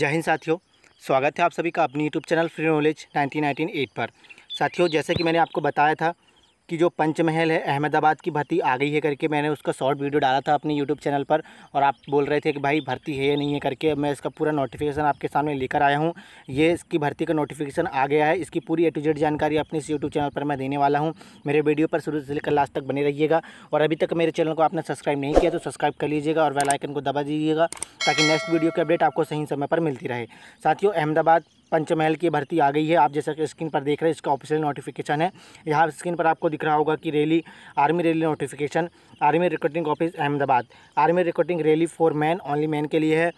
जय हिंद साथियों स्वागत है आप सभी का अपनी YouTube channel free knowledge 1998 eight पर साथियों जैसे कि मैंने आपको बताया था कि जो पंचमहल है अहमदाबाद की भर्ती आ गई है करके मैंने उसका शॉर्ट वीडियो डाला था अपने यूट्यूब चैनल पर और आप बोल रहे थे कि भाई भर्ती है या नहीं है करके मैं इसका पूरा नोटिफिकेशन आपके सामने लेकर आया हूँ ये इसकी भर्ती का नोटिफिकेशन आ गया है इसकी पूरी ए टू जेड जानकारी अपने इस यूट्यूब चैनल पर मैं देने वाला हूँ मेरे वीडियो पर शुरू से लेकर लास्ट तक बने रहिएगा और अभी तक मेरे चैनल को आपने सब्सक्राइब नहीं किया तो सब्सक्राइब कर लीजिएगा और वेलाइकन को दबा दीजिएगा ताकि नेक्स्ट वीडियो की अपडेट आपको सही समय पर मिलती रहे साथियों अहमदाबाद पंचमहल की भर्ती आ गई है आप जैसा कि स्क्रीन पर देख रहे हैं इसका ऑफिशियल नोटिफिकेशन है यहाँ स्क्रीन पर आपको दिख रहा होगा कि rally army rally notification army recruiting office Ahmedabad army recruiting rally for man only man के लिए है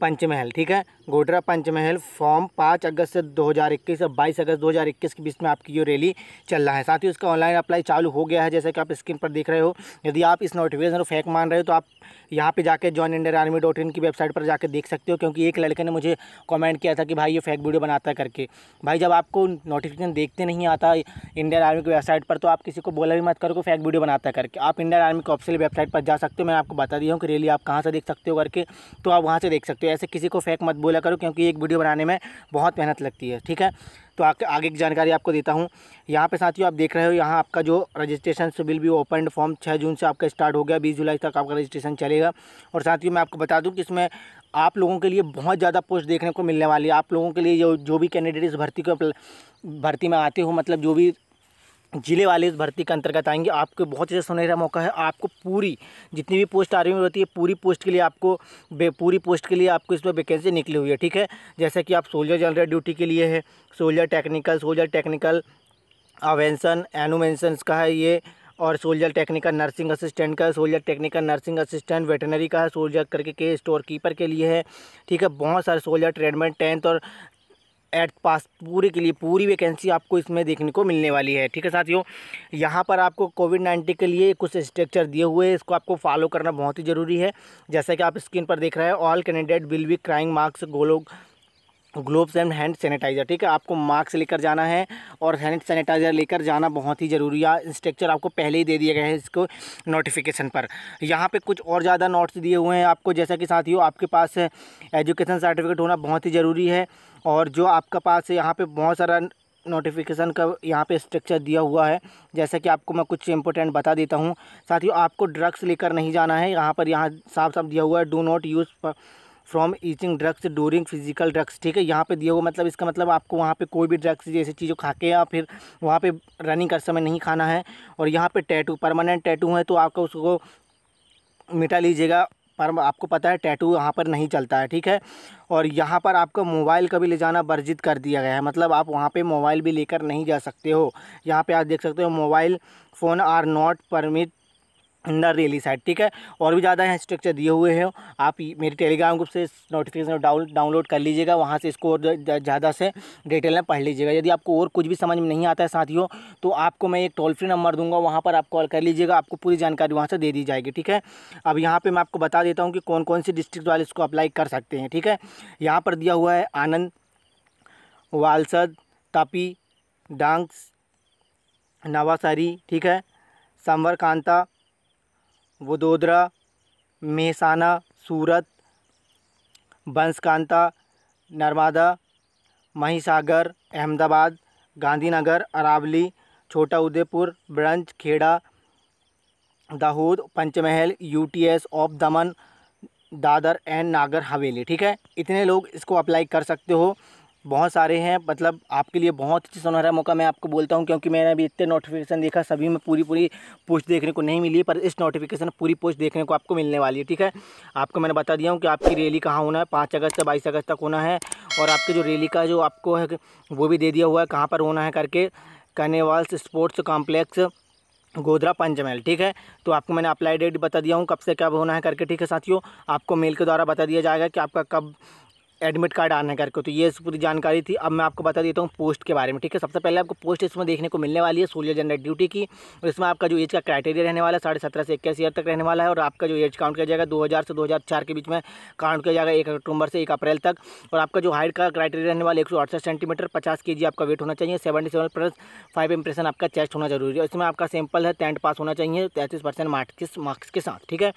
पंचमहल ठीक है गोडरा पंचमहल फॉर्म पाँच अगस्त से इक्कीस और बाईस अगस्त 2021 के बीच में आपकी ये रैली चल रहा है साथ ही उसका ऑनलाइन अप्लाई चालू हो गया है जैसे कि आप स्क्रीन पर देख रहे हो यदि आप इस नोटिफिकेशन को फेक मान रहे हो तो आप यहाँ पे जाकर join Indian army dot in की वेबसाइट पर जाकर देख सकते हो क्योंकि एक लड़के ने मुझे कॉमेंट किया था कि भाई ये फेक वीडियो बनाता है करके भाई जब आपको नोटिफिकेशन देखते नहीं आता इंडियन आर्मी की वेबसाइट पर तो आप किसी को बोला भी मत करो फेक वीडियो बनाता करके आप इंडियन आर्मी की ऑफिशियल वेबसाइट पर जा सकते हो मैं आपको बता दिया हूँ कि रैली आप कहाँ से देख सकते हो करके तो आप वहाँ से देख सकते हो ऐसे किसी को फेक मत बोल बोला करो क्योंकि एक वीडियो बनाने में बहुत मेहनत लगती है ठीक है तो आ, आगे की जानकारी आपको देता हूँ यहाँ पे साथियों आप देख रहे हो यहाँ आपका जो registration will be open from छः जून से आपका स्टार्ट हो गया बीस जुलाई तक आपका रजिस्ट्रेशन चलेगा और साथियों मैं आपको बता दूँ कि इसमें आप लोगों के लिए बहुत ज़्यादा पोस्ट देखने को मिलने वाली है आप लोगों के लिए जो जो भी कैंडिडेट इस भर्ती को भर्ती में आते हो मतलब जो भी जिले वाले इस भर्ती के अंतर्गत आएंगे आपको बहुत ही सुनहरा मौका है आपको पूरी जितनी भी पोस्ट आर्मी में होती है पूरी पोस्ट के लिए आपको पूरी पोस्ट के लिए आपको इसमें वैकेंसी निकली हुई है ठीक है जैसे कि आप सोल्जर जनरल ड्यूटी के लिए है soldier technical soldier technical aviation ammunition का है ये और सोल्जर टेक्निकल नर्सिंग असिस्टेंट का soldier technical nursing assistant veterinary का है सोल्जर करके के स्टोर कीपर के लिए है ठीक है बहुत सारे सोल्जर ट्रेडमेंट टेंथ और एट पास पूरे के लिए पूरी वैकेंसी आपको इसमें देखने को मिलने वाली है ठीक है साथियों यहाँ पर आपको कोविड नाइन्टीन के लिए कुछ स्ट्रक्चर दिए हुए हैं इसको आपको फॉलो करना बहुत ही ज़रूरी है जैसा कि आप स्क्रीन पर देख रहे हैं all candidate will be crying marks गोलोग ग्लोव्स एंड हैंड सैनिटाइज़र ठीक है आपको मास्क लेकर जाना है और हैंड सैनिटाइज़र लेकर जाना बहुत ही ज़रूरी है इंस्ट्रक्चर आपको पहले ही दे दिया गया है इसको नोटिफिकेशन पर यहाँ पे कुछ और ज़्यादा नोट्स दिए हुए हैं आपको जैसा कि साथियों आपके पास एजुकेशन सर्टिफिकेट होना बहुत ही ज़रूरी है और जो आपका पास यहाँ पर बहुत सारा नोटिफिकेशन का यहाँ पे स्ट्रक्चर दिया हुआ है जैसा कि आपको मैं कुछ इंपॉर्टेंट बता देता हूँ साथियों आपको ड्रग्स लेकर नहीं जाना है यहाँ पर यहाँ साफ साफ दिया हुआ है do not use from itching drugs during physical drugs ठीक है यहाँ पे दिया हुआ मतलब इसका मतलब आपको वहाँ पे कोई भी ड्रग्स जैसी चीज़ों खा के या फिर वहाँ पे रनिंग कर समय नहीं खाना है और यहाँ पे टैटू परमानेंट टैटू है तो आपको उसको मिटा लीजिएगा पर आपको पता है टैटू यहाँ पर नहीं चलता है ठीक है और यहाँ पर आपका मोबाइल का भी ले जाना वर्जित कर दिया गया है मतलब आप वहाँ पे मोबाइल भी लेकर नहीं जा सकते हो यहाँ पे आप देख सकते हो mobile phone are not permit अंदर रेली साइड ठीक है और भी ज़्यादा यहाँ स्ट्रक्चर दिए हुए हैं आप मेरे टेलीग्राम ग्रुप से नोटिफिकेशन डाउन डाउनलोड कर लीजिएगा वहाँ से इसको और ज़्यादा से डिटेल में पढ़ लीजिएगा यदि आपको और कुछ भी समझ में नहीं आता है साथियों तो आपको मैं एक टोल फ्री नंबर दूंगा वहाँ पर आप कॉल कर लीजिएगा आपको पूरी जानकारी वहाँ से दे दी जाएगी ठीक है अब यहाँ पर मैं आपको बता देता हूँ कि कौन कौन सी डिस्ट्रिक्ट वाले इसको अप्लाई कर सकते हैं ठीक है यहाँ पर दिया हुआ है आनंद वालसद तापी डांग्स नवासारी ठीक है संवर कांता वडोदरा मेहसाना सूरत बंसकांता नर्मदा महिसागर अहमदाबाद गांधीनगर अरावली छोटा उदयपुर ब्रंच Kheda Dahod Panchmahal UTs of Daman Dadar and नागर हवेली ठीक है इतने लोग इसको अप्लाई कर सकते हो बहुत सारे हैं मतलब आपके लिए बहुत अच्छी सुनहरा मौका मैं आपको बोलता हूँ क्योंकि मैंने अभी इतने नोटिफिकेशन देखा सभी में पूरी पूरी पोस्ट देखने को नहीं मिली पर इस नोटिफिकेशन पूरी पोस्ट देखने को आपको मिलने वाली है ठीक है आपको मैंने बता दिया हूँ कि आपकी रैली कहाँ होना है पाँच अगस्त से बाईस अगस्त तक होना है और आपके जो रैली का जो आपको है वो भी दे दिया हुआ है कहाँ पर होना है करके कनेवाल्स स्पोर्ट्स कॉम्प्लेक्स गोधरा पंचमहल ठीक है तो आपको मैंने अप्लाई डेट बता दिया हूँ कब से कब होना है करके ठीक है साथियों आपको मेल के द्वारा बता दिया जाएगा कि आपका कब एडमिट कार्ड आने करके तो ये पूरी जानकारी थी अब मैं आपको बता देता हूँ पोस्ट के बारे में ठीक है सबसे पहले आपको पोस्ट इसमें देखने को मिलने वाली है सोलियर जनरल ड्यूटी की और इसमें आपका जो एज का क्राइटेरिया रहने वाला है साढ़े सत्रह से इक्कीस ईयर तक रहने वाला है और आपका जो एज काउंट किया जाएगा दो हज़ार से दो हज़ार चार के बीच में काउंट किया जाएगा एक अक्टूबर से एक अप्रैल तक और आपका जो हाइट का क्राइटेरिया रहने वाला एक सौ अड़सठ सेंटीमीटर पचास के जी आपका वेट होना चाहिए seventy seven plus five impression आपका चेस्ट होना जरूरी है इसमें आपका सैम्पल है टेंट पास होना चाहिए तैंतीस परसेंट मार्क्स के साथ ठीक है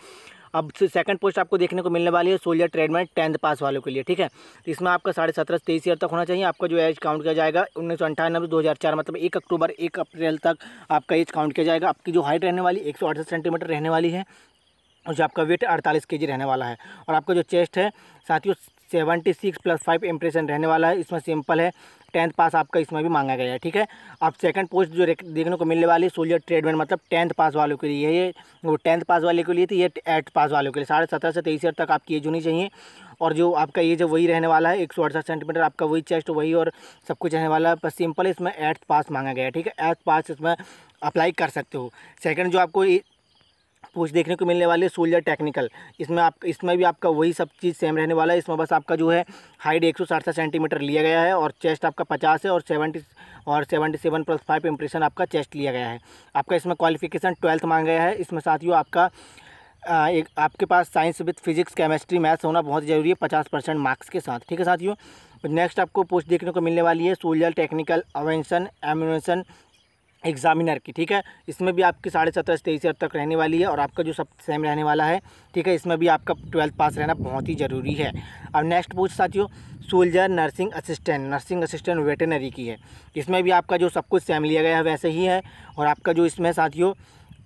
अब से सेकंड पोस्ट आपको देखने को मिलने वाली है सोलियर ट्रेडमेंट टेंथ पास वालों के लिए ठीक है तो इसमें आपका साढ़े सत्रह से तेईस ईयर तक होना चाहिए आपका जो एज काउंट किया जाएगा उन्नीस सौ अंठानबे दो हज़ार चार मतलब एक अक्टूबर एक अप्रैल तक आपका एज काउंट किया जाएगा आपकी जो हाइट रहने वाली एक सौ अड़सठ सेंटीमीटर रहने वाली है और जो आपका वेट अड़तालीस के रहने वाला है और आपका जो चेस्ट है साथियों seventy six plus five impression रहने वाला है इसमें सिंपल है टेंथ पास आपका इसमें भी मांगा गया है ठीक है अब सेकंड पोस्ट जो देखने को मिलने वाली है सोलियर ट्रेडमैन मतलब टेंथ पास वालों के लिए ये वो टेंथ पास वाले के लिए तो ये एट्थ पास वालों के लिए साढ़े सत्रह से तेईस तक आपकी एज होनी चाहिए और जो आपका एज है वही रहने वाला है एक सौ अड़सठ सेंटीमीटर आपका वही चेस्ट वही और सब कुछ रहने वाला है बस सिंपल इसमें एट्थ पास मांगा गया है ठीक है एट्थ पास इसमें अप्लाई कर सकते हो सेकेंड जो आपको पूछ देखने को मिलने वाली है सोल्जर टेक्निकल इसमें आप इसमें भी आपका वही सब चीज़ सेम रहने वाला है इसमें बस आपका जो है हाइट एक सेंटीमीटर लिया गया है और चेस्ट आपका पचास है और सेवेंटी और seventy seven plus five impression आपका चेस्ट लिया गया है आपका इसमें क्वालिफिकेशन ट्वेल्थ मांगा गया है इसमें साथियों आपका एक आपके पास science with physics chemistry maths होना बहुत ज़रूरी है पचास परसेंट मार्क्स के साथ ठीक है साथियों नेक्स्ट आपको पोस्ट देखने को मिलने वाली है soldier technical aviation ammunition examiner की ठीक है इसमें भी आपकी साढ़े सत्रह से तेईस हज़ार तक रहने वाली है और आपका जो सब सेम रहने वाला है ठीक है इसमें भी आपका ट्वेल्थ पास रहना बहुत ही ज़रूरी है अब नेक्स्ट पूछ साथियों soldier nursing assistant nursing assistant veterinary की है इसमें भी आपका जो सब कुछ सेम लिया गया है वैसे ही है और आपका जो इसमें साथियों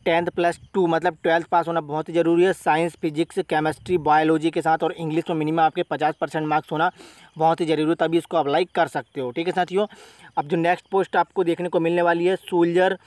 टेंथ प्लस टू मतलब ट्वेल्थ पास होना बहुत ही ज़रूरी है साइंस फिजिक्स केमिस्ट्री बायोलॉजी के साथ और इंग्लिश में मिनिमम आपके पचास परसेंट मार्क्स होना बहुत ही ज़रूरी है तभी इसको अप्लाई कर सकते हो ठीक है साथियों अब जो नेक्स्ट पोस्ट आपको देखने को मिलने वाली है सोल्जर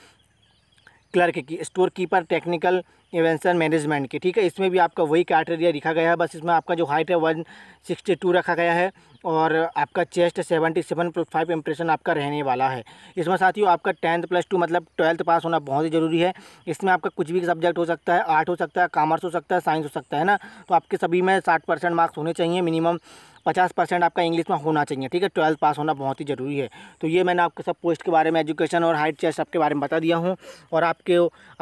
क्लर्क की स्टोर कीपर टेक्निकल इवेंसन मैनेजमेंट की ठीक है इसमें भी आपका वही क्राइटेरिया लिखा गया है बस इसमें आपका जो हाइट है वन सिक्सटी टू रखा गया है और आपका chest seventy seven plus five impression आपका रहने वाला है इसमें साथियों आपका टेंथ प्लस टू मतलब ट्वेल्थ पास होना बहुत ही ज़रूरी है इसमें आपका कुछ भी सब्जेक्ट हो सकता है आर्ट हो सकता है कॉमर्स हो सकता है साइंस हो सकता है ना तो आपके सभी में साठ परसेंट मार्क्स होने चाहिए मिनिमम पचास परसेंट आपका इंग्लिश में होना चाहिए ठीक है ट्वेल्थ पास होना बहुत ही ज़रूरी है तो ये मैंने आपके सब पोस्ट के बारे में एजुकेशन और हाइट चेस्ट सबके बारे में बता दिया हूँ और आपके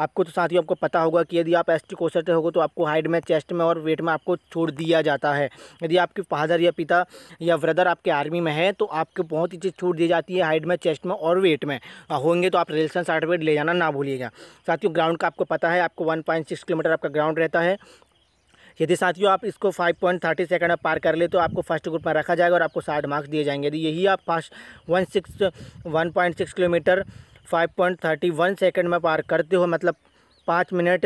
आपको तो ही आपको पता होगा कि यदि आप एस टी कोशर से तो आपको हाइट में चेस्ट में और वेट में आपको छोड़ दिया जाता है यदि आपके फादर या पिता या ब्रदर आपके आर्मी में है तो आपको बहुत ही चीज़ छूट दी जाती है हाइट में चेस्ट में और वेट में होंगे तो आप रिलेशन सर्टिफिकेट ले जाना ना भूलिएगा साथियों ग्राउंड का आपको पता है आपको वन पॉइंट सिक्स किलोमीटर आपका ग्राउंड रहता है यदि साथियों आप इसको फाइव पॉइंट थर्टी सेकेंड में पार कर ले तो आपको फर्स्ट ग्रुप में रखा जाएगा और आपको साठ मार्क्स दिए जाएंगे यदि यही आप fast one six one point six kilometre five point thirty one second में पार करते हो मतलब पाँच मिनट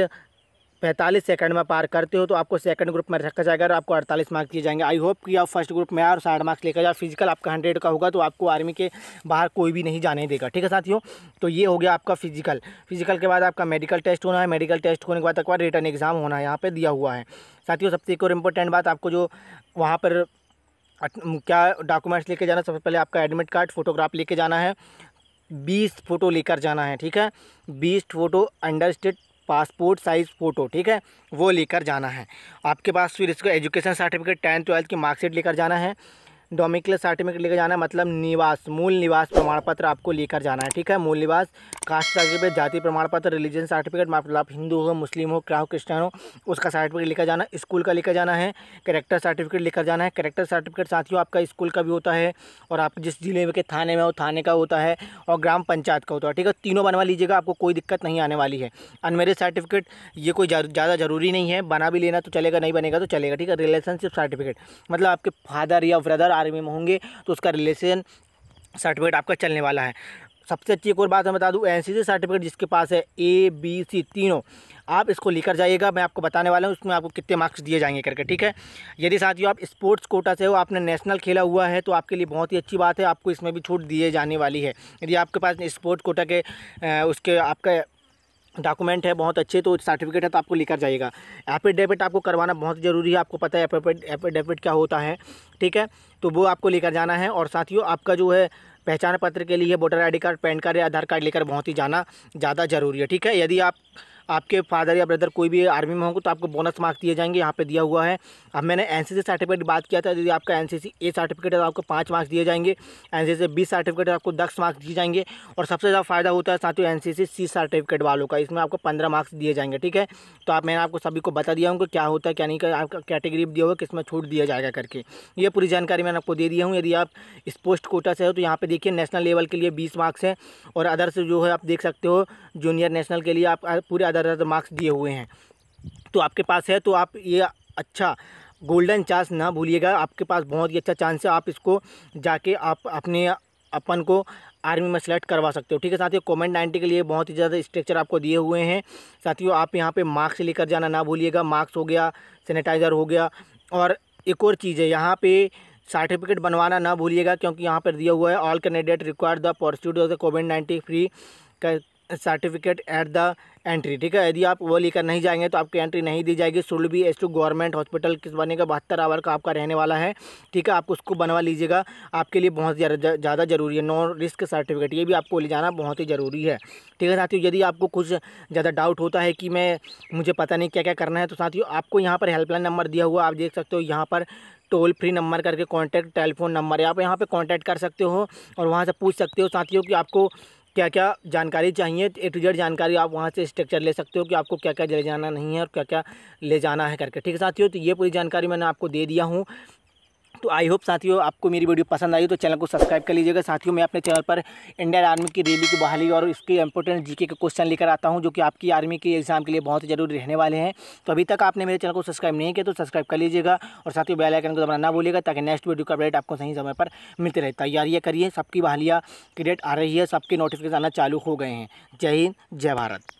पैंतालीस सेकंड में पार करते हो तो आपको सेकंड ग्रुप में रखा जाएगा और आपको अड़तालीस मार्क्स दिए जाएंगे आई होप कि आप फर्स्ट ग्रुप में आए और साठ मार्क्स लेकर जाए फिजिकल आपका हंड्रेड का होगा तो आपको आर्मी के बाहर कोई भी नहीं जाने देगा ठीक है साथियों तो ये हो गया आपका फिजिकल फिजिकल के बाद आपका मेडिकल टेस्ट होना है मेडिकल टेस्ट होने के बाद आपका रिटर्न एग्जाम होना है यहाँ पर दिया हुआ है साथियों सबसे एक और इम्पोर्टेंट बात आपको जो वहाँ पर क्या डॉक्यूमेंट्स लेके जाना सबसे पहले आपका एडमिट कार्ड फोटोग्राफ लेके जाना है बीस फ़ोटो लेकर जाना है ठीक है बीस photo under state passport size photo ठीक है वो लेकर जाना है आपके पास फिर इसको एजुकेशन सर्टिफिकेट टेंथ ट्वेल्थ की मार्कशीट लेकर जाना है डोमिकल सर्टिफिकेट लेकर जाना है मतलब निवास मूल निवास प्रमाण पत्र आपको लेकर जाना है ठीक है मूल निवास कास्ट सर्टिफिकेट जाति प्रमाण पत्र रिलीजन सर्टिफिकेट मतलब आप हिंदू हो मुस्लिम हो क्या हो क्रिस्टियन हो उसका सर्टिफिकेट लेकर जाना स्कूल का लेकर जाना है करेक्टर सर्टिफिकेट लेकर जाना है करेक्टर सर्टिफिकेट साथियों आपका स्कूल का भी होता है और आप जिस जिले के थाने में हो थाने का होता है और ग्राम पंचायत का होता है ठीक है तीनों बनवा लीजिएगा आपको कोई दिक्कत नहीं आने वाली है अनमेरिड सर्टिफिकेट ये कोई ज़्यादा ज़रूरी नहीं है बना भी लेना तो चलेगा नहीं बनेगा तो चलेगा ठीक है रिलेशनशिप सर्टिफिकेट मतलब आपके फादर या ब्रदर आर्मी में होंगे तो उसका रिलेशन सर्टिफिकेट आपका चलने वाला है सबसे अच्छी एक और बात मैं बता दूँ एन सर्टिफिकेट जिसके पास है ए बी सी तीनों आप इसको लेकर जाइएगा मैं आपको बताने वाला हूँ उसमें आपको कितने मार्क्स दिए जाएंगे करके ठीक है यदि साथियों आप स्पोर्ट्स कोटा से हो आपने नेशनल खेला हुआ है तो आपके लिए बहुत ही अच्छी बात है आपको इसमें भी छूट दिए जाने वाली है यदि आपके पास स्पोर्ट्स कोटा के उसके आपका डॉक्यूमेंट है बहुत अच्छे तो सर्टिफिकेट है तो आपको लेकर जाइएगा एफिडेविट आपको करवाना बहुत ज़रूरी है आपको पता है एफिडेविट क्या होता है ठीक है तो वो आपको लेकर जाना है और साथियों आपका जो है पहचान पत्र के लिए voter I card PAN card या आधार कार्ड लेकर बहुत ही जाना ज़्यादा ज़रूरी है ठीक है यदि आप आपके फादर या ब्रदर कोई भी आर्मी में होंगे तो आपको बोनस मार्क्स दिए जाएंगे यहाँ पे दिया हुआ है अब मैंने एन सर्टिफिकेट बात किया था यदि आपका एन ए सर्टिफिकेट है तो आपको पाँच मार्क्स दिए जाएंगे एन सी बी सर्टिफिकेट आपको दस मार्क्स दिए जाएंगे और सबसे ज़्यादा फ़ायदा होता है ही एन सी सर्टिफिकेट वालों का इसमें आपको पंद्रह मार्क्स दिए जाएंगे ठीक है तो आप मैंने आपको सभी को बता दिया हूँ कि क्या होता है क्या नहीं आपका कैटेगरी दिया हुआ किस छूट दिया जाएगा करके ये पूरी जानकारी मैंने आपको दे दिया हूँ यदि आप इस पोस्ट कोटा से हो तो यहाँ पर देखिए नेशनल लेवल के लिए बीस मार्क्स हैं और अदर से जो है आप देख सकते हो जूनियर नेशनल के लिए आप पूरे आधार आधार मार्क्स दिए हुए हैं तो आपके पास है तो आप ये अच्छा गोल्डन चांस ना भूलिएगा आपके पास बहुत ही अच्छा चांस है आप इसको जाके आप अपने अपन को आर्मी में सेलेक्ट करवा सकते हो ठीक है साथियों कोमेंट नाइन्टी के लिए बहुत ही ज़्यादा स्ट्रक्चर आपको दिए हुए हैं साथियों आप यहाँ पे मास्क लेकर जाना ना भूलिएगा मास्क हो गया सैनिटाइज़र हो गया और एक और चीज़ है यहाँ पे सर्टिफिकेट बनवाना ना भूलिएगा क्योंकि यहाँ पर दिया हुआ है all candidate require the pursuit of the COVID nineteen free certificate at the entry ठीक है यदि आप वो लेकर नहीं जाएंगे तो आपकी एंट्री नहीं दी जाएगी सुल B S to government hospital किस बनेगा बहत्तर आवर का आपका रहने वाला है ठीक है आप उसको बनवा लीजिएगा आपके लिए बहुत ज़्यादा ज़रूरी है नो रिस्क सर्टिफिकेट ये भी आपको ले जाना बहुत ही ज़रूरी है ठीक है साथियों यदि आपको कुछ ज़्यादा डाउट होता है कि मैं मुझे पता नहीं क्या क्या करना है तो साथियों आपको यहाँ पर हेल्पलाइन नंबर दिया हुआ आप देख सकते हो यहाँ पर टोल फ्री नंबर करके कॉन्टैक्ट टेलीफोन नंबर है आप यहाँ पर कॉन्टैक्ट कर सकते हो और वहाँ से पूछ सकते हो साथियों कि आपको क्या क्या जानकारी चाहिए ए टू जेड जानकारी आप वहाँ से स्ट्रक्चर ले सकते हो कि आपको क्या क्या ले जाना नहीं है और क्या क्या ले जाना है करके ठीक है साथियों तो ये पूरी जानकारी मैंने आपको दे दिया हूँ तो आई होप साथियों आपको मेरी वीडियो पसंद आई तो चैनल को सब्सक्राइब कर लीजिएगा साथियों मैं अपने चैनल पर इंडियन आर्मी की रैली की बहाली और उसके इंपॉर्टेंट जीके के क्वेश्चन लेकर आता हूँ जो कि आपकी आर्मी के एग्जाम के लिए बहुत जरूरी रहने वाले हैं तो अभी तक आपने मेरे चैनल को सब्सक्राइब नहीं किया तो सब्सक्राइब कर लीजिएगा और साथियों बेल आइकन को दबाना ना भूलिएगा ताकि नेक्स्ट वीडियो का अपडेट आपको सही समय पर मिलते रहे तैयारियाँ करिए सबकी बहालियाँ की डेट आ रही है सबके नोटिफिकेशन आना चालू हो गए हैं जय हिंद जय भारत